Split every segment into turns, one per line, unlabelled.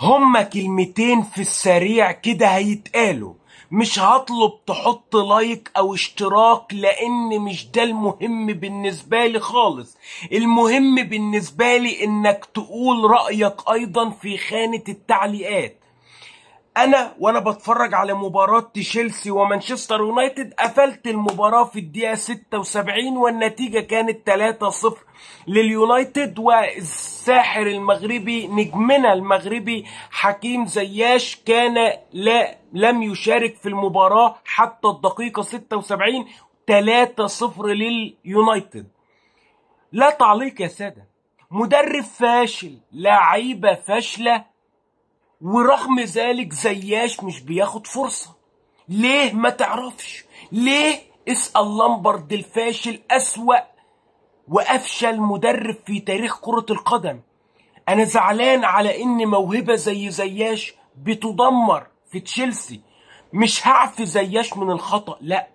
هما كلمتين في السريع كده هيتقالوا مش هطلب تحط لايك او اشتراك لان مش ده المهم بالنسبة لي خالص المهم بالنسبة لي انك تقول رأيك ايضا في خانة التعليقات انا وانا بتفرج على مباراه تشيلسي ومانشستر يونايتد قفلت المباراه في الدقيقه 76 والنتيجه كانت 3-0 لليونايتد والساحر المغربي نجمنا المغربي حكيم زياش كان لا لم يشارك في المباراه حتى الدقيقه 76 3-0 لليونايتد لا تعليق يا ساده مدرب فاشل لعيبه فاشله ورغم ذلك زياش مش بياخد فرصة ليه ما تعرفش ليه اسأل لامبرد الفاشل أسوأ وأفشل مدرب في تاريخ كرة القدم أنا زعلان على إن موهبة زي زياش بتدمر في تشيلسي مش هعفي زياش من الخطأ لأ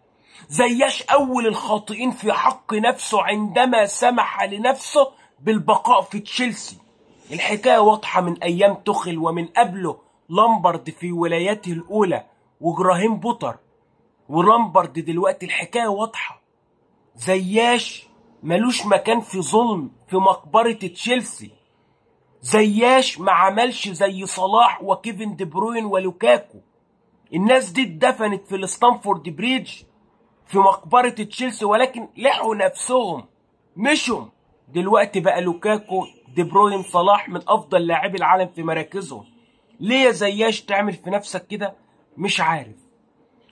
زياش أول الخاطئين في حق نفسه عندما سمح لنفسه بالبقاء في تشيلسي الحكاية واضحة من أيام تخل ومن قبله لامبرد في ولايته الأولى وجراهيم بوتر ولامبرد دلوقتي الحكاية واضحة زياش ملوش مكان في ظلم في مقبرة تشيلسي زياش ما عملش زي صلاح وكيفن دي بروين ولوكاكو الناس دي اتدفنت في الستانفورد بريدج في مقبرة تشيلسي ولكن لحوا نفسهم مشوا دلوقتي بقى لوكاكو دي بروين صلاح من افضل لاعبي العالم في مراكزهم ليه يا زياش تعمل في نفسك كده مش عارف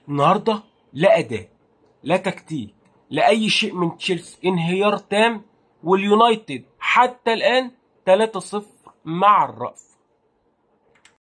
النهارده لا اداء لا تكتيك لا اي شيء من تشيلسي انهيار تام واليونايتد حتى الان 3-0 مع الرأس